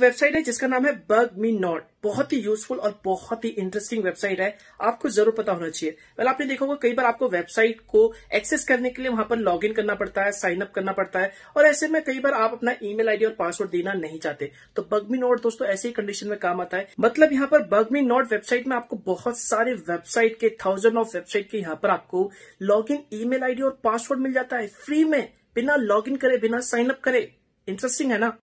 website है जिसका नाम है बग मी नॉट बहुत ही यूजफुल और बहुत ही इंटरेस्टिंग वेबसाइट है आपको जरूर पता होना चाहिए वेल आपने देखा होगा कई बार आपको वेबसाइट को एक्सेस करने के लिए वहां पर लॉग इन करना पड़ता है साइन अप करना पड़ता है और ऐसे में कई बार आप अपना ईमेल आईडी और पासवर्ड देना नहीं चाहते तो बगमी नोट दोस्तों ऐसे ही कंडीशन में काम आता है मतलब यहाँ पर बगमी नोट वेबसाइट में आपको बहुत सारे वेबसाइट के थाउजेंड ऑफ वेबसाइट के यहाँ पर आपको लॉग इन ई मेल और पासवर्ड मिल जाता है फ्री में बिना लॉग इन करे बिना साइन अप करे इंटरेस्टिंग है ना